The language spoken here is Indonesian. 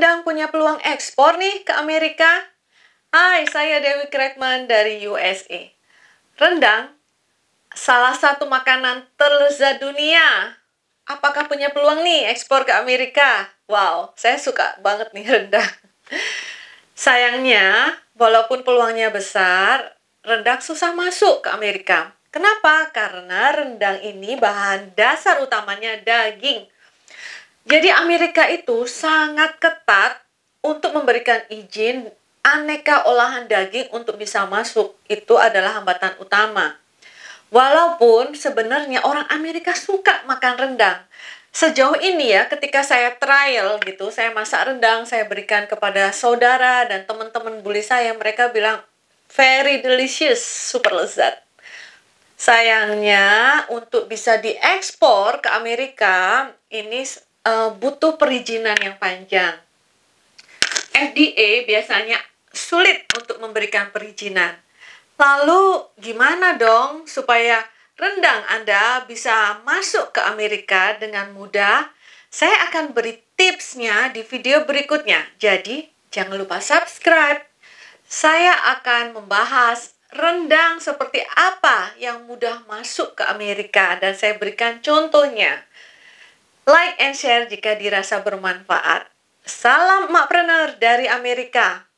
sedang punya peluang ekspor nih ke Amerika? Hai, saya Dewi Krekman dari USA. Rendang, salah satu makanan terlezat dunia. Apakah punya peluang nih ekspor ke Amerika? Wow, saya suka banget nih rendang. Sayangnya, walaupun peluangnya besar, rendang susah masuk ke Amerika. Kenapa? Karena rendang ini bahan dasar utamanya daging. Jadi Amerika itu sangat ketat untuk memberikan izin aneka olahan daging untuk bisa masuk. Itu adalah hambatan utama. Walaupun sebenarnya orang Amerika suka makan rendang. Sejauh ini ya, ketika saya trial gitu, saya masak rendang, saya berikan kepada saudara dan teman-teman buli saya, mereka bilang very delicious, super lezat. Sayangnya untuk bisa diekspor ke Amerika, ini uh, butuh perizinan yang panjang. FDA biasanya sulit untuk memberikan perizinan. Lalu gimana dong supaya rendang Anda bisa masuk ke Amerika dengan mudah? Saya akan beri tipsnya di video berikutnya. Jadi, jangan lupa subscribe. Saya akan membahas rendang seperti apa yang mudah masuk ke Amerika dan saya berikan contohnya. Like and share jika dirasa bermanfaat. Salam Makpreneur dari Amerika.